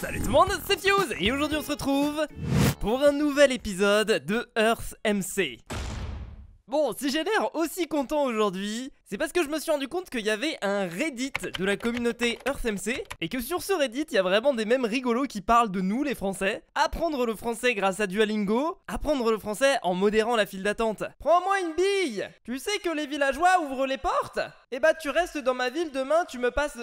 Salut tout le monde, c'est Fuse et aujourd'hui on se retrouve pour un nouvel épisode de Earth MC. Bon, si j'ai l'air aussi content aujourd'hui, c'est parce que je me suis rendu compte qu'il y avait un Reddit de la communauté EarthMC et que sur ce Reddit, il y a vraiment des mêmes rigolos qui parlent de nous les Français. Apprendre le français grâce à Duolingo, apprendre le français en modérant la file d'attente. Prends-moi une bille Tu sais que les villageois ouvrent les portes Eh bah tu restes dans ma ville demain, tu me passes...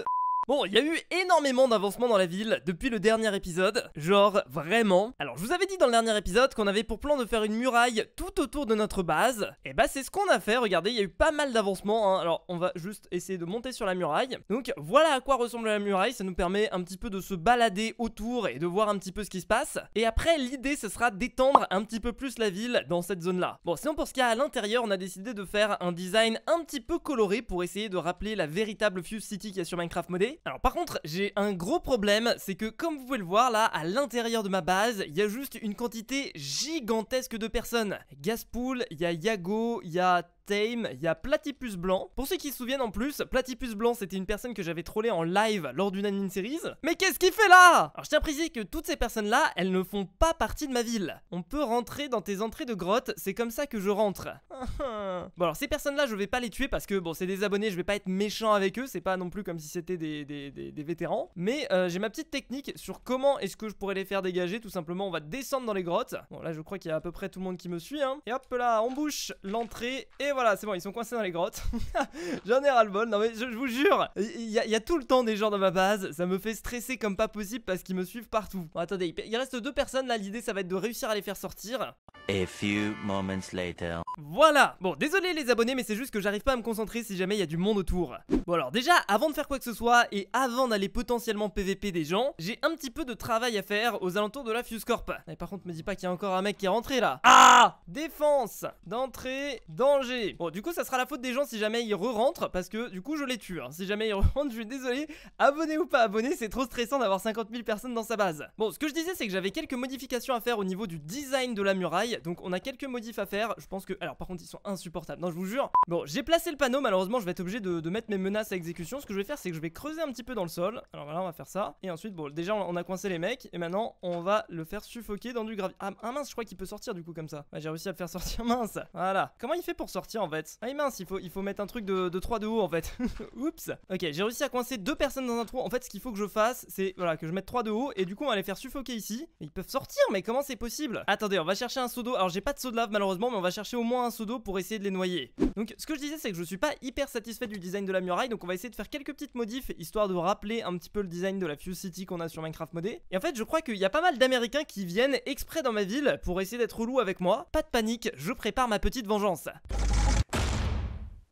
Bon, il y a eu énormément d'avancements dans la ville depuis le dernier épisode, genre vraiment. Alors, je vous avais dit dans le dernier épisode qu'on avait pour plan de faire une muraille tout autour de notre base. Et bah, c'est ce qu'on a fait, regardez, il y a eu pas mal d'avancements. Hein. Alors, on va juste essayer de monter sur la muraille. Donc, voilà à quoi ressemble la muraille, ça nous permet un petit peu de se balader autour et de voir un petit peu ce qui se passe. Et après, l'idée, ce sera d'étendre un petit peu plus la ville dans cette zone-là. Bon, sinon, pour ce qu'il y a à l'intérieur, on a décidé de faire un design un petit peu coloré pour essayer de rappeler la véritable Fuse City qu'il y a sur Minecraft Modé. Alors par contre, j'ai un gros problème, c'est que comme vous pouvez le voir là, à l'intérieur de ma base, il y a juste une quantité gigantesque de personnes. Gaspool, il y a Yago, il y a Tame, il y a Platypus Blanc. Pour ceux qui se souviennent en plus, Platypus Blanc c'était une personne que j'avais trollé en live lors d'une anime series. Mais qu'est-ce qu'il fait là Alors je tiens à préciser que toutes ces personnes là, elles ne font pas partie de ma ville. On peut rentrer dans tes entrées de grotte, c'est comme ça que je rentre. bon alors ces personnes là je vais pas les tuer parce que bon c'est des abonnés, je vais pas être méchant avec eux, c'est pas non plus comme si c'était des, des, des, vétérans. Mais euh, j'ai ma petite technique sur comment est-ce que je pourrais les faire dégager, tout simplement on va descendre dans les grottes. Bon là je crois qu'il y a à peu près tout le monde qui me suit hein. Et hop là on bouche l'entrée et voilà, c'est bon, ils sont coincés dans les grottes. J'en ai ras le bol. Non, mais je, vous jure, il y, a tout le temps des gens dans ma base. Ça me fait stresser comme pas possible parce qu'ils me suivent partout. Bon, attendez, il, reste deux personnes là. L'idée, ça va être de réussir à les faire sortir. A few moments later. Voilà Bon, désolé les abonnés, mais c'est juste que j'arrive pas à me concentrer si jamais il y a du monde autour. Bon alors, déjà, avant de faire quoi que ce soit, et avant d'aller potentiellement PVP des gens, j'ai un petit peu de travail à faire aux alentours de la Fuse Corp. Mais par contre, me dis pas qu'il y a encore un mec qui est rentré là. Ah Défense D'entrée, danger Bon, du coup, ça sera la faute des gens si jamais ils re-rentrent, parce que du coup, je les tue. Hein. Si jamais ils re-rentrent, je suis désolé. Abonné ou pas abonné, c'est trop stressant d'avoir 50 000 personnes dans sa base. Bon, ce que je disais, c'est que j'avais quelques modifications à faire au niveau du design de la muraille. Donc, on a quelques modifs à faire. Je pense que. Alors, par contre, ils sont insupportables. Non, je vous jure. Bon, j'ai placé le panneau. Malheureusement, je vais être obligé de, mettre mes menaces à exécution. Ce que je vais faire, c'est que je vais creuser un petit peu dans le sol. Alors, voilà, on va faire ça. Et ensuite, bon, déjà, on a coincé les mecs. Et maintenant, on va le faire suffoquer dans du gravier. Ah, ah, mince, je crois qu'il peut sortir du coup comme ça. Bah, j'ai réussi à le faire sortir. Mince. Voilà. Comment il fait pour sortir en fait. Ah mince, il faut, il faut mettre un truc de, de 3 de haut en fait. Oups. Ok, j'ai réussi à coincer deux personnes dans un trou. En fait, ce qu'il faut que je fasse, c'est voilà que je mette 3 de haut et du coup on va les faire suffoquer ici. Ils peuvent sortir, mais comment c'est possible Attendez, on va chercher un seau d'eau. Alors j'ai pas de seau de lave malheureusement, mais on va chercher au moins un seau d'eau pour essayer de les noyer. Donc ce que je disais, c'est que je suis pas hyper satisfait du design de la muraille, donc on va essayer de faire quelques petites modifs histoire de rappeler un petit peu le design de la Fuse City qu'on a sur Minecraft modé. Et en fait, je crois qu'il y a pas mal d'Américains qui viennent exprès dans ma ville pour essayer d'être lous avec moi. Pas de panique, je prépare ma petite vengeance.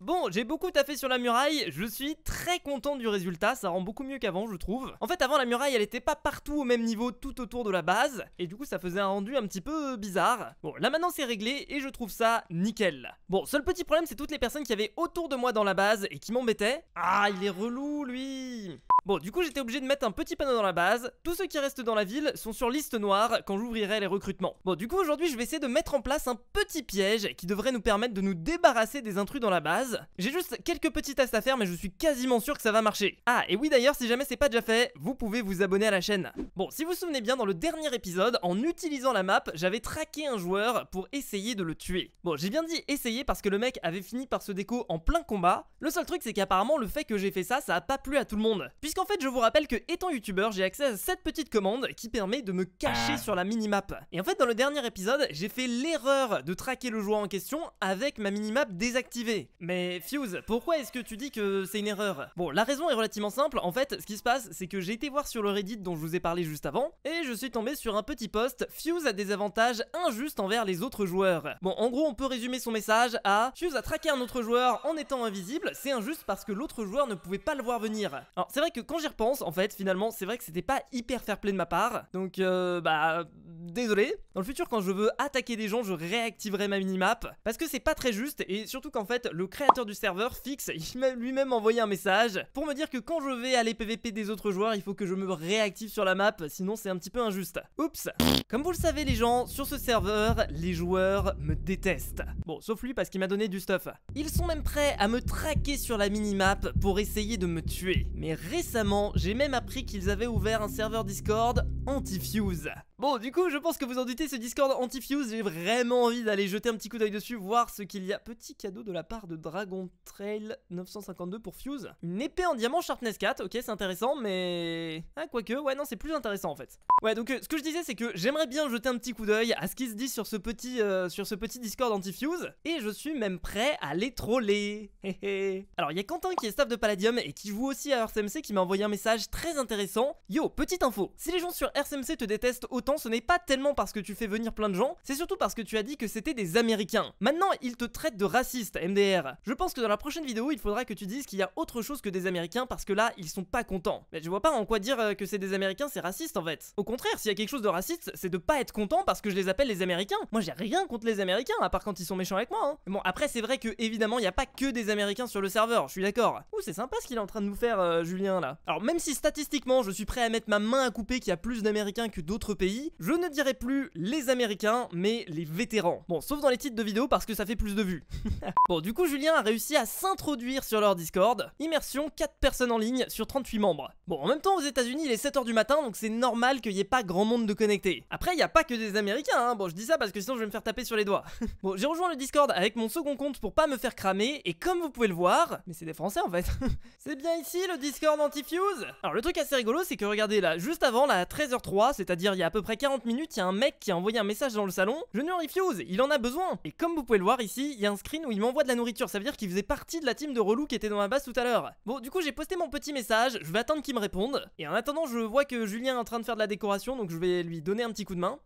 Bon, j'ai beaucoup taffé sur la muraille, je suis très content du résultat, ça rend beaucoup mieux qu'avant je trouve. En fait avant la muraille elle était pas partout au même niveau tout autour de la base, et du coup ça faisait un rendu un petit peu bizarre. Bon là maintenant c'est réglé et je trouve ça nickel. Bon, seul petit problème c'est toutes les personnes qui avaient autour de moi dans la base et qui m'embêtaient. Ah, il est relou lui Bon, du coup, j'étais obligé de mettre un petit panneau dans la base. Tous ceux qui restent dans la ville sont sur liste noire quand j'ouvrirai les recrutements. Bon, du coup, aujourd'hui, je vais essayer de mettre en place un petit piège qui devrait nous permettre de nous débarrasser des intrus dans la base. J'ai juste quelques petits tests à faire, mais je suis quasiment sûr que ça va marcher. Ah, et oui, d'ailleurs, si jamais c'est pas déjà fait, vous pouvez vous abonner à la chaîne. Bon, si vous vous souvenez bien, dans le dernier épisode, en utilisant la map, j'avais traqué un joueur pour essayer de le tuer. Bon, j'ai bien dit essayer parce que le mec avait fini par se déco en plein combat. Le seul truc, c'est qu'apparemment, le fait que j'ai fait ça, ça a pas plu à tout le monde. Puisqu'en fait, je vous rappelle que, étant youtubeur, j'ai accès à cette petite commande qui permet de me cacher ah. sur la minimap. Et en fait, dans le dernier épisode, j'ai fait l'erreur de traquer le joueur en question avec ma minimap désactivée. Mais Fuse, pourquoi est-ce que tu dis que c'est une erreur Bon, la raison est relativement simple. En fait, ce qui se passe, c'est que j'ai été voir sur le Reddit dont je vous ai parlé juste avant, et je suis tombé sur un petit post Fuse a des avantages injustes envers les autres joueurs. Bon, en gros, on peut résumer son message à Fuse a traqué un autre joueur en étant invisible, c'est injuste parce que l'autre joueur ne pouvait pas le voir venir. Alors, c'est vrai que quand j'y repense, en fait, finalement, c'est vrai que c'était pas hyper fair play de ma part. Donc, euh, bah, désolé. Dans le futur, quand je veux attaquer des gens, je réactiverai ma minimap. Parce que c'est pas très juste. Et surtout qu'en fait, le créateur du serveur, Fix, il m'a lui-même envoyé un message pour me dire que quand je vais aller PVP des autres joueurs, il faut que je me réactive sur la map. Sinon, c'est un petit peu injuste. Oups. Comme vous le savez, les gens, sur ce serveur, les joueurs me détestent. Bon, sauf lui parce qu'il m'a donné du stuff. Ils sont même prêts à me traquer sur la minimap pour essayer de me tuer. Mais récemment, récemment, j'ai même appris qu'ils avaient ouvert un serveur Discord anti-fuse. Bon, du coup, je pense que vous en doutez, ce Discord anti-fuse, j'ai vraiment envie d'aller jeter un petit coup d'œil dessus, voir ce qu'il y a. Petit cadeau de la part de Dragon Trail 952 pour Fuse. Une épée en diamant Sharpness 4, ok, c'est intéressant, mais... Ah, quoique, ouais, non, c'est plus intéressant en fait. Ouais, donc euh, ce que je disais, c'est que j'aimerais bien jeter un petit coup d'œil à ce qui se dit sur ce petit, euh, sur ce petit Discord anti-fuse, et je suis même prêt à les troller. Alors, il y a Quentin qui est staff de Palladium et qui joue aussi à RCMC qui m'a envoyé un message très intéressant. Yo, petite info, si les gens sur RCMC te détestent autant, ce n'est pas tellement parce que tu fais venir plein de gens, c'est surtout parce que tu as dit que c'était des Américains. Maintenant, ils te traitent de raciste, MDR. Je pense que dans la prochaine vidéo, il faudra que tu dises qu'il y a autre chose que des Américains parce que là, ils sont pas contents. Mais je vois pas en quoi dire euh, que c'est des Américains, c'est raciste en fait. Au contraire, s'il y a quelque chose de raciste, c'est de pas être content parce que je les appelle les Américains. Moi, j'ai rien contre les Américains, à part quand ils sont méchants avec moi. Hein. Bon, après, c'est vrai que évidemment, il n'y a pas que des Américains sur le serveur, je suis d'accord. Ouh, c'est sympa ce qu'il est en train de nous faire, euh, Julien là. Alors, même si statistiquement, je suis prêt à mettre ma main à couper qu'il y a plus d'Américains que d'autres pays, je ne dirais plus les Américains, mais les vétérans. Bon, sauf dans les titres de vidéos parce que ça fait plus de vues. bon, du coup, Julien a réussi à s'introduire sur leur Discord. Immersion, 4 personnes en ligne sur 38 membres. Bon, en même temps, aux États-Unis, il est 7h du matin, donc c'est normal qu'il n'y ait pas grand monde de connectés. Après, il n'y a pas que des Américains, hein. bon, je dis ça parce que sinon je vais me faire taper sur les doigts. bon, j'ai rejoint le Discord avec mon second compte pour pas me faire cramer, et comme vous pouvez le voir, mais c'est des Français en fait, c'est bien ici le Discord anti-fuse Alors, le truc assez rigolo, c'est que regardez là, juste avant, là, à 13h03, c'est-à-dire il y a à peu près après 40 minutes, il y a un mec qui a envoyé un message dans le salon. Je ne refuse, il en a besoin. Et comme vous pouvez le voir ici, il y a un screen où il m'envoie de la nourriture. Ça veut dire qu'il faisait partie de la team de relou qui était dans la base tout à l'heure. Bon, du coup, j'ai posté mon petit message. Je vais attendre qu'il me réponde. Et en attendant, je vois que Julien est en train de faire de la décoration, donc je vais lui donner un petit coup de main.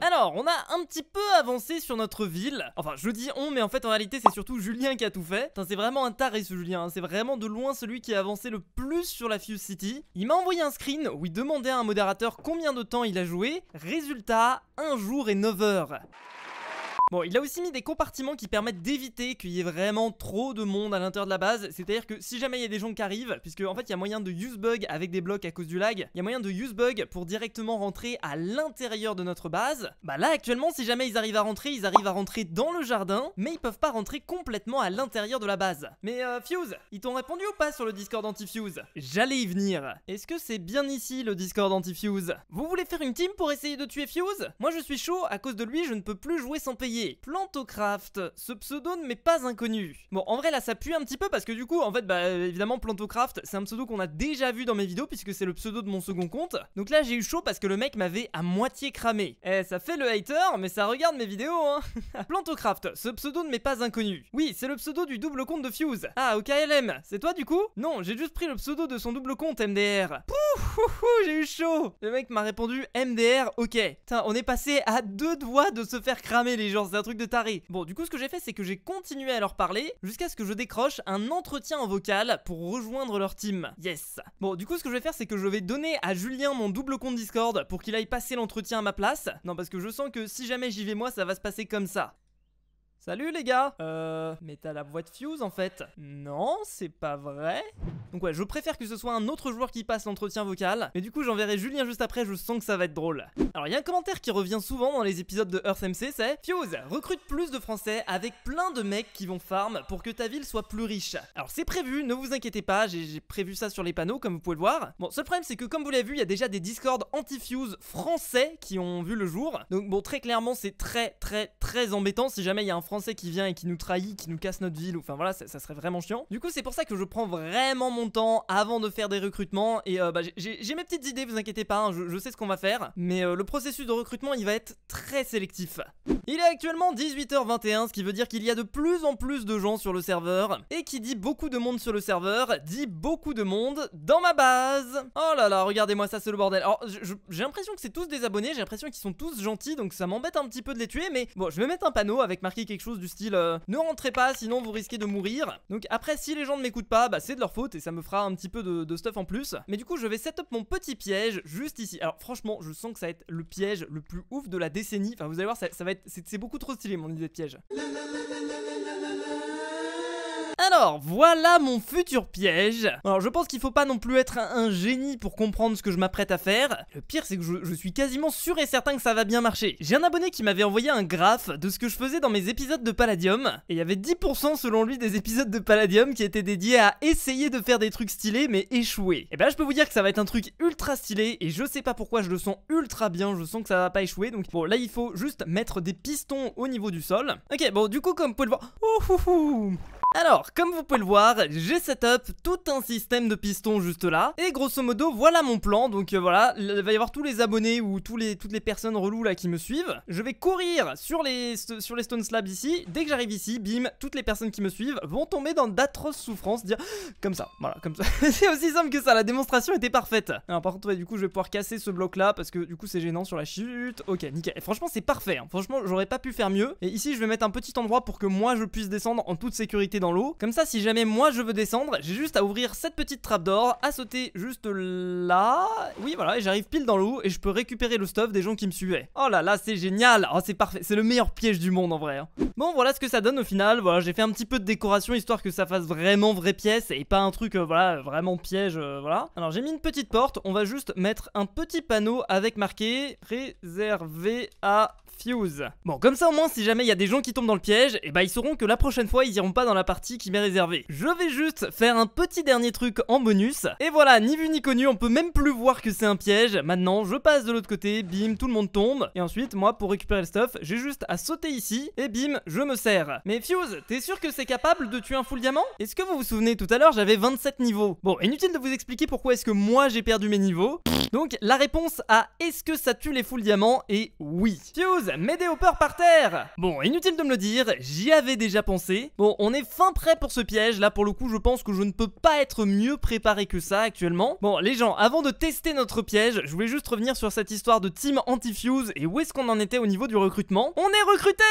Alors, on a un petit peu avancé sur notre ville. Enfin, je dis on, mais en fait, en réalité, c'est surtout Julien qui a tout fait. C'est vraiment un taré ce Julien. Hein. C'est vraiment de loin celui qui a avancé le plus sur la Fuse City. Il m'a envoyé un screen où il demandait à un modérateur combien de temps il a joué. Résultat, un jour et 9 heures. Bon, il a aussi mis des compartiments qui permettent d'éviter qu'il y ait vraiment trop de monde à l'intérieur de la base, c'est-à-dire que si jamais il y a des gens qui arrivent, puisque en fait il y a moyen de use bug avec des blocs à cause du lag, il y a moyen de use bug pour directement rentrer à l'intérieur de notre base, bah là actuellement si jamais ils arrivent à rentrer, ils arrivent à rentrer dans le jardin, mais ils peuvent pas rentrer complètement à l'intérieur de la base. Mais euh, Fuse, ils t'ont répondu ou pas sur le Discord anti-Fuse J'allais y venir. Est-ce que c'est bien ici le Discord anti-Fuse Vous voulez faire une team pour essayer de tuer Fuse Moi je suis chaud, à cause de lui je ne peux plus jouer sans payer. Plantocraft, ce pseudo ne m'est pas inconnu. Bon, en vrai là ça pue un petit peu parce que du coup, en fait, bah euh, évidemment Plantocraft, c'est un pseudo qu'on a déjà vu dans mes vidéos puisque c'est le pseudo de mon second compte. Donc là j'ai eu chaud parce que le mec m'avait à moitié cramé. Eh, ça fait le hater, mais ça regarde mes vidéos, hein. Plantocraft, ce pseudo ne m'est pas inconnu. Oui, c'est le pseudo du double compte de Fuse. Ah, OKLM, c'est toi du coup Non, j'ai juste pris le pseudo de son double compte MDR. Pouh, j'ai eu chaud. Le mec m'a répondu MDR, ok. Putain, on est passé à deux doigts de se faire cramer les gens c'est un truc de taré. Bon, du coup, ce que j'ai fait, c'est que j'ai continué à leur parler jusqu'à ce que je décroche un entretien en vocal pour rejoindre leur team. Yes. Bon, du coup, ce que je vais faire, c'est que je vais donner à Julien mon double compte Discord pour qu'il aille passer l'entretien à ma place. Non, parce que je sens que si jamais j'y vais moi, ça va se passer comme ça. Salut les gars Euh... Mais t'as la voix de Fuse en fait Non, c'est pas vrai Donc ouais, je préfère que ce soit un autre joueur qui passe l'entretien vocal, mais du coup j'enverrai Julien juste après, je sens que ça va être drôle. Alors il y a un commentaire qui revient souvent dans les épisodes de EarthMC, c'est Fuse, recrute plus de français avec plein de mecs qui vont farm pour que ta ville soit plus riche. Alors c'est prévu, ne vous inquiétez pas, j'ai prévu ça sur les panneaux comme vous pouvez le voir. Bon, seul problème c'est que comme vous l'avez vu, il y a déjà des discords anti-Fuse français qui ont vu le jour. Donc bon, très clairement c'est très très très embêtant si jamais il y a un français qui vient et qui nous trahit, qui nous casse notre ville, enfin voilà, ça, serait vraiment chiant. Du coup, c'est pour ça que je prends vraiment mon temps avant de faire des recrutements et euh, bah, j'ai mes petites idées, vous inquiétez pas, hein, je, sais ce qu'on va faire, mais euh, le processus de recrutement, il va être très sélectif. Il est actuellement 18h21, ce qui veut dire qu'il y a de plus en plus de gens sur le serveur, et qui dit beaucoup de monde sur le serveur, dit beaucoup de monde dans ma base. Oh là là, regardez-moi ça, c'est le bordel. Alors, j'ai l'impression que c'est tous des abonnés, j'ai l'impression qu'ils sont tous gentils, donc ça m'embête un petit peu de les tuer, mais bon, je vais mettre un panneau avec marqué quelque chose du style euh, Ne rentrez pas, sinon vous risquez de mourir. Donc après, si les gens ne m'écoutent pas, bah c'est de leur faute et ça me fera un petit peu de, stuff en plus. Mais du coup, je vais setup mon petit piège juste ici. Alors franchement, je sens que ça va être le piège le plus ouf de la décennie. Enfin, vous allez voir, ça, va être... C'est beaucoup trop stylé, mon idée de piège. Alors, voilà mon futur piège. Alors, je pense qu'il faut pas non plus être un, génie pour comprendre ce que je m'apprête à faire. Le pire, c'est que je, suis quasiment sûr et certain que ça va bien marcher. J'ai un abonné qui m'avait envoyé un graphe de ce que je faisais dans mes épisodes de Palladium. Et il y avait 10% selon lui des épisodes de Palladium qui étaient dédiés à essayer de faire des trucs stylés mais échouer. Et eh ben, je peux vous dire que ça va être un truc ultra stylé et je sais pas pourquoi je le sens ultra bien. Je sens que ça va pas échouer. Donc, bon, là, il faut juste mettre des pistons au niveau du sol. Ok, bon, du coup, comme vous pouvez le voir... Oh, Alors, comme vous pouvez le voir, j'ai setup tout un système de pistons juste là. Et grosso modo, voilà mon plan. Donc euh, voilà, il va y avoir tous les abonnés ou tous toutes les personnes reloues là qui me suivent. Je vais courir sur les, sur les stone slabs ici. Dès que j'arrive ici, bim, toutes les personnes qui me suivent vont tomber dans d'atroces souffrances. Dire comme ça, voilà, comme ça. c'est aussi simple que ça, la démonstration était parfaite. Alors ah, par contre, du coup, je vais pouvoir casser ce bloc là parce que du coup, c'est gênant sur la chute. Ok, nickel. franchement, c'est parfait. Hein. Franchement, j'aurais pas pu faire mieux. Et ici, je vais mettre un petit endroit pour que moi, je puisse descendre en toute sécurité dans l'eau. Comme ça, si jamais moi je veux descendre, j'ai juste à ouvrir cette petite trappe d'or, à sauter juste là. Oui, voilà, et j'arrive pile dans l'eau et je peux récupérer le stuff des gens qui me suivaient. Oh là là, c'est génial. Oh, c'est parfait. C'est le meilleur piège du monde en vrai. Hein. Bon, voilà ce que ça donne au final. Voilà, j'ai fait un petit peu de décoration histoire que ça fasse vraiment vraie pièce et pas un truc, euh, voilà, vraiment piège, euh, voilà. Alors, j'ai mis une petite porte. On va juste mettre un petit panneau avec marqué réservé à Fuse. Bon, comme ça au moins, si jamais il y a des gens qui tombent dans le piège, et eh bah ben, ils sauront que la prochaine fois, ils iront pas dans la partie qui m'est réservée. Je vais juste faire un petit dernier truc en bonus. Et voilà, ni vu ni connu, on peut même plus voir que c'est un piège. Maintenant, je passe de l'autre côté, bim, tout le monde tombe. Et ensuite, moi, pour récupérer le stuff, j'ai juste à sauter ici, et bim, je me sers. Mais Fuse, t'es sûr que c'est capable de tuer un full diamant Est-ce que vous vous souvenez, tout à l'heure, j'avais 27 niveaux. Bon, inutile de vous expliquer pourquoi est-ce que moi, j'ai perdu mes niveaux. Donc, la réponse à est-ce que ça tue les full diamants est oui. Fuse Toulouse, Médéo peur par terre Bon, inutile de me le dire, j'y avais déjà pensé. Bon, on est fin prêt pour ce piège, là pour le coup je pense que je ne peux pas être mieux préparé que ça actuellement. Bon, les gens, avant de tester notre piège, je voulais juste revenir sur cette histoire de team anti-fuse et où est-ce qu'on en était au niveau du recrutement. On est recruté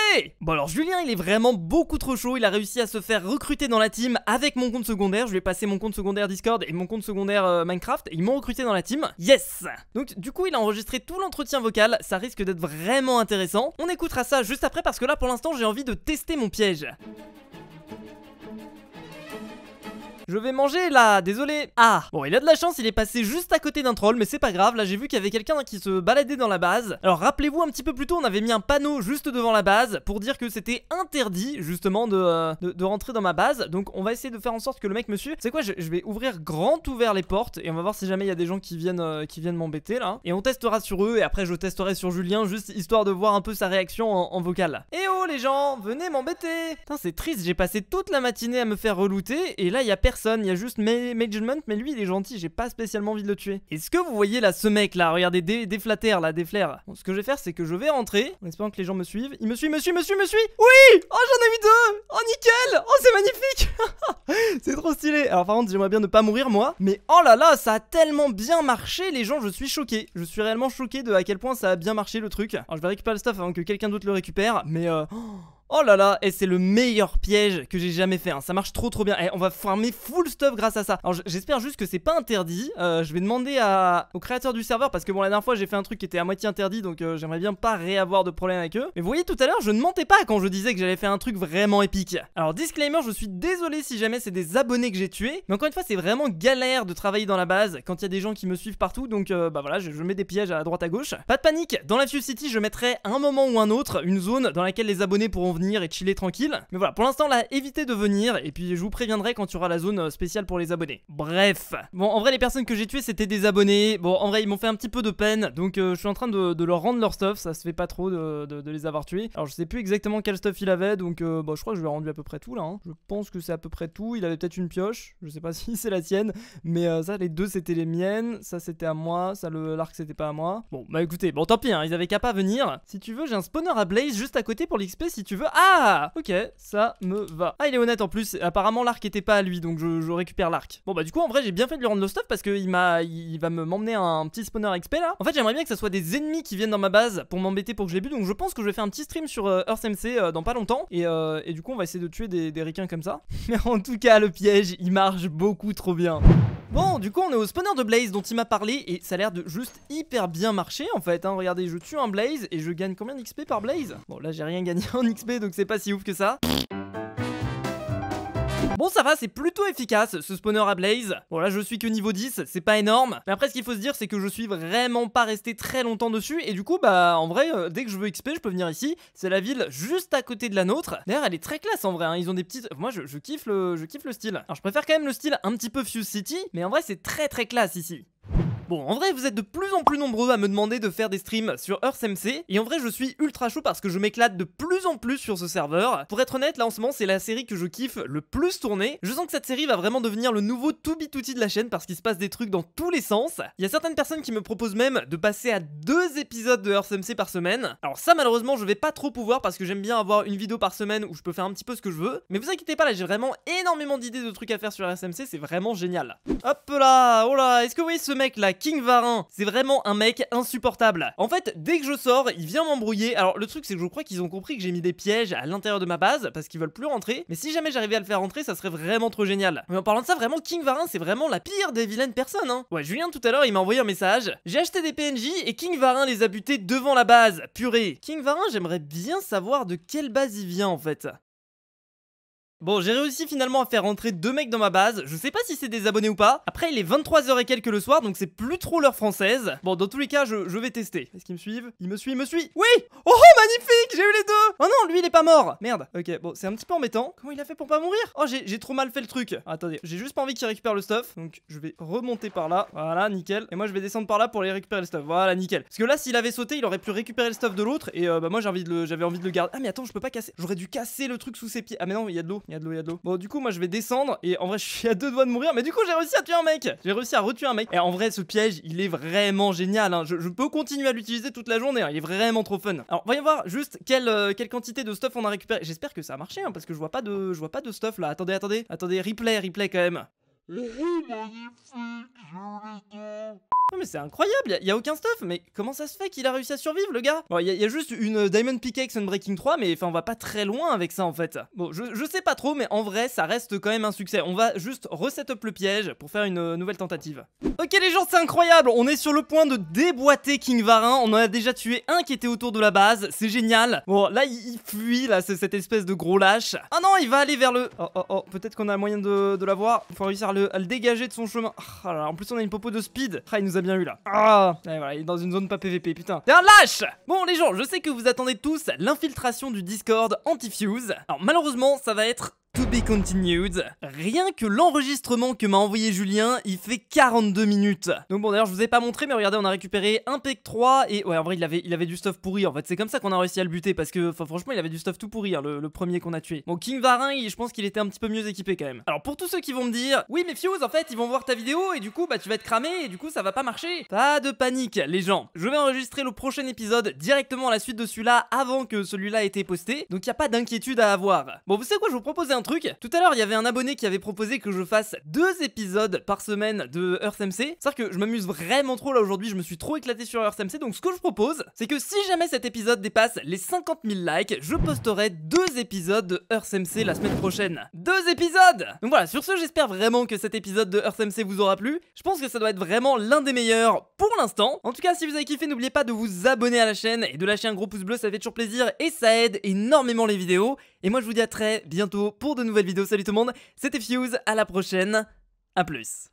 Bon alors Julien, il est vraiment beaucoup trop chaud, il a réussi à se faire recruter dans la team avec mon compte secondaire, je lui ai passé mon compte secondaire Discord et mon compte secondaire euh, Minecraft, ils m'ont recruté dans la team. Yes Donc du coup, il a enregistré tout l'entretien vocal, ça risque d'être vraiment intéressant on écoutera ça juste après parce que là pour l'instant j'ai envie de tester mon piège. Je vais manger là, désolé. Ah, bon, il a de la chance, il est passé juste à côté d'un troll, mais c'est pas grave. Là, j'ai vu qu'il y avait quelqu'un qui se baladait dans la base. Alors, rappelez-vous un petit peu plus tôt, on avait mis un panneau juste devant la base pour dire que c'était interdit, justement, de, euh, rentrer dans ma base. Donc, on va essayer de faire en sorte que le mec me suive. C'est quoi, je, vais ouvrir grand ouvert les portes et on va voir si jamais il y a des gens qui viennent, euh, qui viennent m'embêter là. Et on testera sur eux et après, je testerai sur Julien, juste histoire de voir un peu sa réaction en, vocal. Et oh, les gens, venez m'embêter. Putain, c'est triste, j'ai passé toute la matinée à me faire relouter et là, il y a personne il y a juste Management, mais lui il est gentil, j'ai pas spécialement envie de le tuer. Est-ce que vous voyez là ce mec là, regardez, des, là, des ce que je vais faire c'est que je vais rentrer, en espérant que les gens me suivent. Il me suit, me suit, me suit, me suit Oui Oh j'en ai eu deux Oh nickel Oh c'est magnifique C'est trop stylé Alors par contre j'aimerais bien ne pas mourir moi, mais oh là là, ça a tellement bien marché les gens, je suis choqué. Je suis réellement choqué de à quel point ça a bien marché le truc. Alors je vais récupérer le stuff avant que quelqu'un d'autre le récupère, mais... Euh... Oh Oh là là, et c'est le meilleur piège que j'ai jamais fait, hein. ça marche trop trop bien. Et eh, on va farmer full stuff grâce à ça. Alors j'espère juste que c'est pas interdit. Euh, je vais demander à... au créateur du serveur parce que bon la dernière fois j'ai fait un truc qui était à moitié interdit donc euh, j'aimerais bien pas réavoir de problème avec eux. Mais vous voyez tout à l'heure je ne mentais pas quand je disais que j'allais faire un truc vraiment épique. Alors disclaimer, je suis désolé si jamais c'est des abonnés que j'ai tués. Mais encore une fois c'est vraiment galère de travailler dans la base quand il y a des gens qui me suivent partout donc euh, bah voilà je, je, mets des pièges à droite à gauche. Pas de panique, dans la Few City je mettrai un moment ou un autre une zone dans laquelle les abonnés pourront venir et chiller tranquille. Mais voilà, pour l'instant là, évitez de venir et puis je vous préviendrai quand tu auras la zone euh, spéciale pour les abonnés. Bref. Bon, en vrai, les personnes que j'ai tuées, c'était des abonnés. Bon, en vrai, ils m'ont fait un petit peu de peine, donc euh, je suis en train de, leur rendre leur stuff. Ça se fait pas trop de, les avoir tués. Alors, je sais plus exactement quel stuff il avait, donc euh, bon, bah, je crois que je lui ai rendu à peu près tout là. Hein. Je pense que c'est à peu près tout. Il avait peut-être une pioche, je sais pas si c'est la sienne, mais ça, les deux, c'était les miennes. Ça, c'était à moi. Ça, l'arc, c'était pas à moi. Bon, bah écoutez, bon, tant pis, hein. ils avaient qu'à pas venir. Si tu veux, j'ai un spawner à Blaze juste à côté pour l'XP si tu veux. Ah Ok, ça me va. Ah, il est honnête en plus. Apparemment, l'arc était pas à lui, donc je, récupère l'arc. Bon, bah du coup, en vrai, j'ai bien fait de lui rendre le stuff parce qu'il Il va m'emmener un petit spawner XP, là. En fait, j'aimerais bien que ça soit des ennemis qui viennent dans ma base pour m'embêter pour que je les bute. Donc je pense que je vais faire un petit stream sur euh, EarthMC euh, dans pas longtemps. Euh, et, du coup, on va essayer de tuer des, des requins comme ça. Mais en tout cas, le piège, il marche beaucoup trop bien. Bon, du coup, on est au spawner de Blaze dont il m'a parlé et ça a l'air de juste hyper bien marcher en fait. Hein. Regardez, je tue un Blaze et je gagne combien d'XP par Blaze Bon, là, j'ai rien gagné en XP donc c'est pas si ouf que ça. Bon ça va, c'est plutôt efficace ce spawner à blaze. Bon là je suis que niveau 10, c'est pas énorme. Mais après ce qu'il faut se dire c'est que je suis vraiment pas resté très longtemps dessus et du coup bah en vrai euh, dès que je veux XP je peux venir ici. C'est la ville juste à côté de la nôtre. D'ailleurs elle est très classe en vrai, hein. ils ont des petites... Moi je, je kiffe le style. Alors je préfère quand même le style un petit peu Fuse City mais en vrai c'est très très classe ici. Bon, en vrai, vous êtes de plus en plus nombreux à me demander de faire des streams sur EarthMC, et en vrai, je suis ultra chaud parce que je m'éclate de plus en plus sur ce serveur. Pour être honnête, là en ce moment, c'est la série que je kiffe le plus tournée Je sens que cette série va vraiment devenir le nouveau tout bitouti de la chaîne parce qu'il se passe des trucs dans tous les sens. Il y a certaines personnes qui me proposent même de passer à deux épisodes de EarthMC par semaine. Alors ça, malheureusement, je vais pas trop pouvoir parce que j'aime bien avoir une vidéo par semaine où je peux faire un petit peu ce que je veux. Mais vous inquiétez pas, là, j'ai vraiment énormément d'idées de trucs à faire sur EarthMC c'est vraiment génial. Hop là, oh là, est-ce que vous voyez ce mec là King Varin, c'est vraiment un mec insupportable. En fait, dès que je sors, il vient m'embrouiller. Alors le truc, c'est que je crois qu'ils ont compris que j'ai mis des pièges à l'intérieur de ma base parce qu'ils veulent plus rentrer. Mais si jamais j'arrivais à le faire rentrer, ça serait vraiment trop génial. Mais en parlant de ça, vraiment, King Varin, c'est vraiment la pire des vilaines personnes. Hein. Ouais, Julien tout à l'heure, il m'a envoyé un message. J'ai acheté des PNJ et King Varin les a butés devant la base. Purée. King Varin, j'aimerais bien savoir de quelle base il vient en fait. Bon, j'ai réussi finalement à faire rentrer deux mecs dans ma base. Je sais pas si c'est des abonnés ou pas. Après, il est 23h et quelques le soir, donc c'est plus trop l'heure française. Bon, dans tous les cas, je, vais tester. Est-ce qu'ils me suivent Il me suit, il me suit. Oui oh, oh, magnifique J'ai eu les deux Oh non, lui, il est pas mort Merde. Ok, bon, c'est un petit peu embêtant. Comment il a fait pour pas mourir Oh, j'ai trop mal fait le truc. Attendez, j'ai juste pas envie qu'il récupère le stuff. Donc, je vais remonter par là. Voilà, nickel. Et moi, je vais descendre par là pour aller récupérer le stuff. Voilà, nickel. Parce que là, s'il avait sauté, il aurait pu récupérer le stuff de l'autre. Et euh, bah, moi, j'avais envie, de le, envie de le garder. Ah, mais attends, je peux pas casser. J'aurais dû casser le truc sous ses pieds. Ah, mais non, il y de Bon, du coup, moi je vais descendre et en vrai, je suis à deux doigts de mourir. Mais du coup, j'ai réussi à tuer un mec. J'ai réussi à retuer un mec. Et en vrai, ce piège, il est vraiment génial. Hein. Je, peux continuer à l'utiliser toute la journée. Hein. Il est vraiment trop fun. Alors, voyons voir juste quelle, euh, quelle quantité de stuff on a récupéré. J'espère que ça a marché hein, parce que je vois pas de je vois pas de stuff là. Attendez, attendez, attendez, replay, replay quand même c'est incroyable, il y, a aucun stuff, mais comment ça se fait qu'il a réussi à survivre, le gars Bon, il y, a juste une euh, Diamond Pickaxe breaking 3, mais enfin, on va pas très loin avec ça en fait. Bon, je, je sais pas trop, mais en vrai, ça reste quand même un succès. On va juste reset up le piège pour faire une euh, nouvelle tentative. Ok, les gens, c'est incroyable, on est sur le point de déboîter King Varin. On en a déjà tué un qui était autour de la base, c'est génial. Bon, là, il, fuit, là, cette espèce de gros lâche. Ah non, il va aller vers le. Oh, oh, oh, peut-être qu'on a moyen de, de l'avoir. Faut réussir à le, à le, dégager de son chemin. Ah, en plus, on a une popo de speed. Ah, il nous a bien ah, il est dans une zone pas PVP, putain. T'es un lâche Bon, les gens, je sais que vous attendez tous l'infiltration du Discord anti-fuse. Alors, malheureusement, ça va être To be continued. Rien que l'enregistrement que m'a envoyé Julien, il fait 42 minutes. Donc bon d'ailleurs je vous ai pas montré mais regardez on a récupéré un PEC 3 et ouais en vrai il avait, il avait du stuff pourri en fait. C'est comme ça qu'on a réussi à le buter parce que franchement il avait du stuff tout pourri hein, le, premier qu'on a tué. Bon King Varin je pense qu'il était un petit peu mieux équipé quand même. Alors pour tous ceux qui vont me dire oui mais Fuse en fait ils vont voir ta vidéo et du coup bah tu vas être cramé et du coup ça va pas marcher. Pas de panique les gens. Je vais enregistrer le prochain épisode directement à la suite de celui-là avant que celui-là ait été posté. Donc y a pas d'inquiétude à avoir. Bon vous savez quoi je vous propose un tout à l'heure, il y avait un abonné qui avait proposé que je fasse deux épisodes par semaine de EarthMC. cest à que je m'amuse vraiment trop là aujourd'hui, je me suis trop éclaté sur EarthMC. Donc ce que je propose, c'est que si jamais cet épisode dépasse les 50 000 likes, je posterai deux épisodes de EarthMC la semaine prochaine. Deux épisodes Donc voilà, sur ce, j'espère vraiment que cet épisode de EarthMC vous aura plu. Je pense que ça doit être vraiment l'un des meilleurs pour l'instant. En tout cas, si vous avez kiffé, n'oubliez pas de vous abonner à la chaîne et de lâcher un gros pouce bleu, ça fait toujours plaisir et ça aide énormément les vidéos. Et moi je vous dis à très bientôt pour de nouvelles vidéos. Salut tout le monde, c'était Fuse, à la prochaine, à plus.